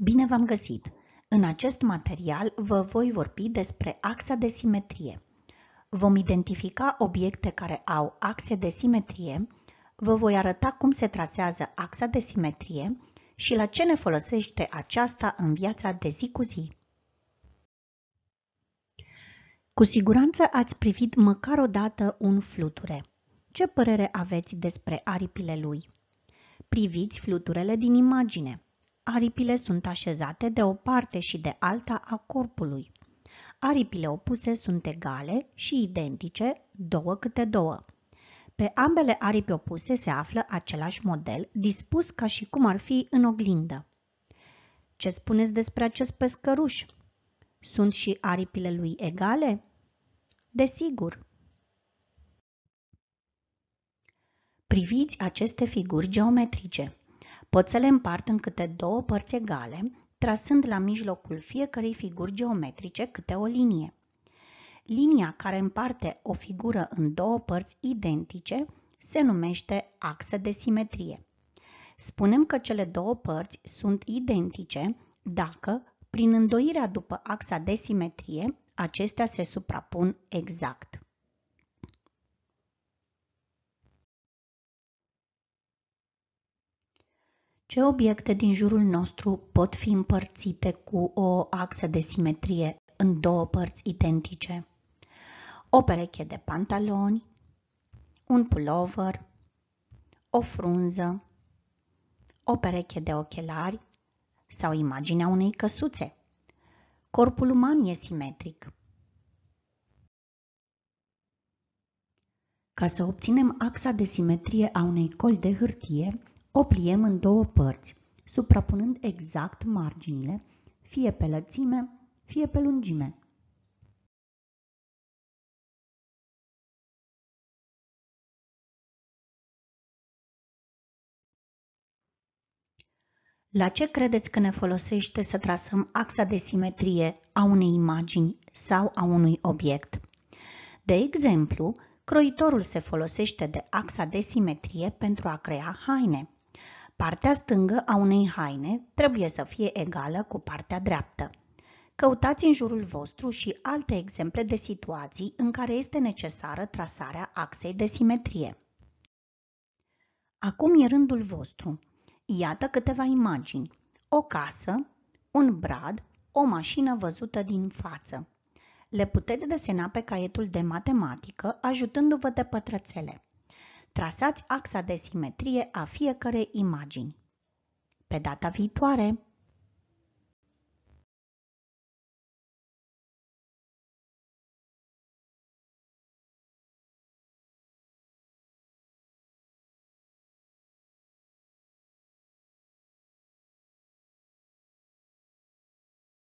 Bine v-am găsit! În acest material vă voi vorbi despre axa de simetrie. Vom identifica obiecte care au axe de simetrie, vă voi arăta cum se trasează axa de simetrie și la ce ne folosește aceasta în viața de zi cu zi. Cu siguranță ați privit măcar o dată un fluture. Ce părere aveți despre aripile lui? Priviți fluturele din imagine – Aripile sunt așezate de o parte și de alta a corpului. Aripile opuse sunt egale și identice, două câte două. Pe ambele aripi opuse se află același model, dispus ca și cum ar fi în oglindă. Ce spuneți despre acest pescăruș? Sunt și aripile lui egale? Desigur. Priviți aceste figuri geometrice. Pot să le împart în câte două părți egale, trasând la mijlocul fiecărei figuri geometrice câte o linie. Linia care împarte o figură în două părți identice se numește axă de simetrie. Spunem că cele două părți sunt identice dacă, prin îndoirea după axa de simetrie, acestea se suprapun exact. Ce obiecte din jurul nostru pot fi împărțite cu o axă de simetrie în două părți identice? O pereche de pantaloni, un pulover, o frunză, o pereche de ochelari sau imaginea unei căsuțe. Corpul uman e simetric. Ca să obținem axa de simetrie a unei coli de hârtie, o pliem în două părți, suprapunând exact marginile, fie pe lățime, fie pe lungime, La ce credeți că ne folosește să trasăm axa de simetrie a unei imagini sau a unui obiect? De exemplu, croitorul se folosește de axa de simetrie pentru a crea haine. Partea stângă a unei haine trebuie să fie egală cu partea dreaptă. Căutați în jurul vostru și alte exemple de situații în care este necesară trasarea axei de simetrie. Acum e rândul vostru. Iată câteva imagini. O casă, un brad, o mașină văzută din față. Le puteți desena pe caietul de matematică ajutându-vă de pătrățele. Trasați axa de simetrie a fiecărei imagini. Pe data viitoare!